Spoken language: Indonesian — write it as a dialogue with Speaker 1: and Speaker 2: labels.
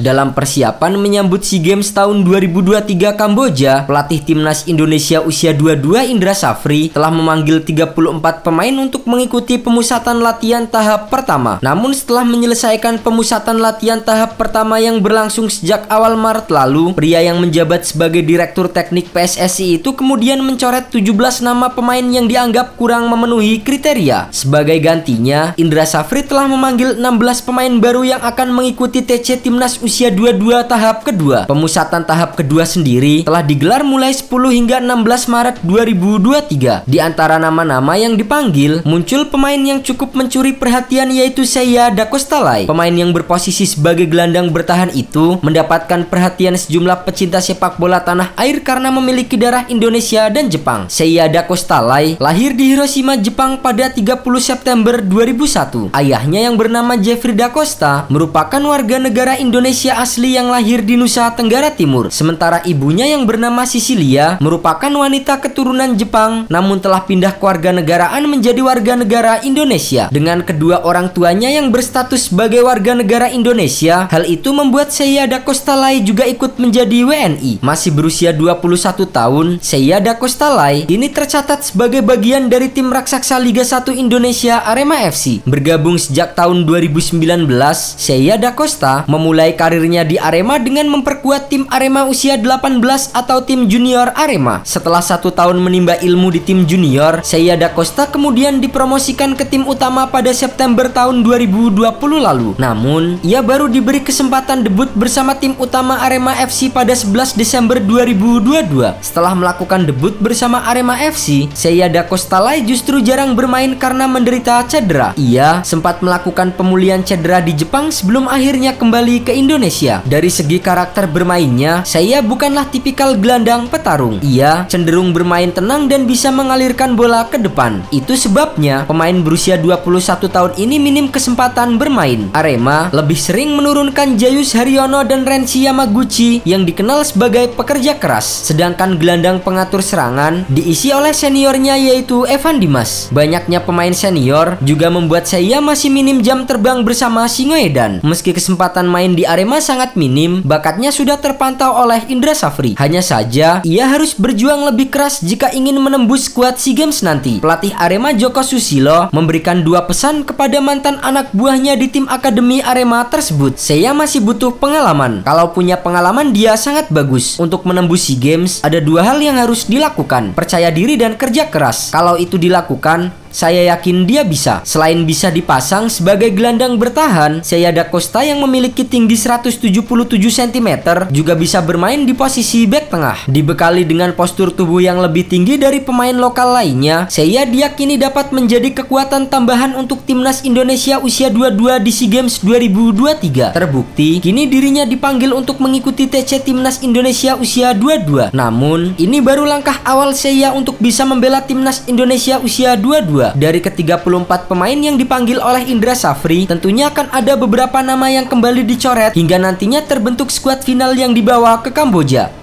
Speaker 1: Dalam persiapan menyambut SEA Games tahun 2023 Kamboja, pelatih timnas Indonesia usia 22 Indra Safri telah memanggil 34 pemain untuk mengikuti pemusatan latihan tahap pertama. Namun setelah menyelesaikan pemusatan latihan tahap pertama yang berlangsung sejak awal Maret lalu, pria yang menjabat sebagai Direktur Teknik PSSI itu kemudian mencoret 17 nama pemain yang dianggap kurang memenuhi kriteria. Sebagai gantinya, Indra Safri telah memanggil 16 pemain baru yang akan mengikuti TC Timnas usia 22 tahap kedua. Pemusatan tahap kedua sendiri telah digelar mulai 10 hingga 16 Maret 2023. Di antara nama-nama yang dipanggil, muncul pemain yang cukup mencuri perhatian yaitu Seiya Dakostalai. Pemain yang berposisi sebagai gelandang bertahan itu mendapatkan perhatian sejumlah pecinta sepak bola tanah air karena memiliki darah Indonesia dan Jepang. Seiya Dakostalai lahir di Hiroshima, Jepang pada 30 September 2001. Ayahnya yang bernama Jeffrey Dacosta merupakan warga negara Indonesia Malaysia asli yang lahir di Nusa Tenggara Timur, sementara ibunya yang bernama Sicilia merupakan wanita keturunan Jepang namun telah pindah ke warga kewarganegaraan menjadi warga negara Indonesia. Dengan kedua orang tuanya yang berstatus sebagai warga negara Indonesia, hal itu membuat Seyada Kostalai juga ikut menjadi WNI. Masih berusia 21 tahun, Seyada Kostalai ini tercatat sebagai bagian dari tim raksasa Liga 1 Indonesia Arema FC. Bergabung sejak tahun 2019, Seyada Costa memulai karirnya di Arema dengan memperkuat tim Arema usia 18 atau tim junior Arema. Setelah satu tahun menimba ilmu di tim junior, Da Costa kemudian dipromosikan ke tim utama pada September tahun 2020 lalu. Namun, ia baru diberi kesempatan debut bersama tim utama Arema FC pada 11 Desember 2022. Setelah melakukan debut bersama Arema FC, Da Costa Lai justru jarang bermain karena menderita cedera. Ia sempat melakukan pemulihan cedera di Jepang sebelum akhirnya kembali ke Indonesia Indonesia. Dari segi karakter bermainnya, saya bukanlah tipikal gelandang petarung. Ia cenderung bermain tenang dan bisa mengalirkan bola ke depan. Itu sebabnya pemain berusia 21 tahun ini minim kesempatan bermain. Arema lebih sering menurunkan Jayus Haryono dan Renzi Yamaguchi yang dikenal sebagai pekerja keras. Sedangkan gelandang pengatur serangan diisi oleh seniornya yaitu Evan Dimas. Banyaknya pemain senior juga membuat saya masih minim jam terbang bersama Singoedan. Meski kesempatan main di Arema Arema sangat minim, bakatnya sudah terpantau oleh Indra Safri. Hanya saja, ia harus berjuang lebih keras jika ingin menembus skuad SEA Games nanti. Pelatih Arema Joko Susilo memberikan dua pesan kepada mantan anak buahnya di tim akademi Arema tersebut. Saya masih butuh pengalaman. Kalau punya pengalaman, dia sangat bagus. Untuk menembus SEA Games, ada dua hal yang harus dilakukan. Percaya diri dan kerja keras. Kalau itu dilakukan, saya yakin dia bisa. Selain bisa dipasang sebagai gelandang bertahan, saya ada Costa yang memiliki tinggi 177 cm juga bisa bermain di posisi back tengah. Dibekali dengan postur tubuh yang lebih tinggi dari pemain lokal lainnya, saya diyakini dapat menjadi kekuatan tambahan untuk timnas Indonesia usia 22 di SEA Games 2023. Terbukti, kini dirinya dipanggil untuk mengikuti TC timnas Indonesia usia 22. Namun, ini baru langkah awal saya untuk bisa membela timnas Indonesia usia 22 kedua. Dari ke-34 pemain yang dipanggil oleh Indra Safri, tentunya akan ada beberapa nama yang kembali dicoret hingga nantinya terbentuk skuad final yang dibawa ke Kamboja.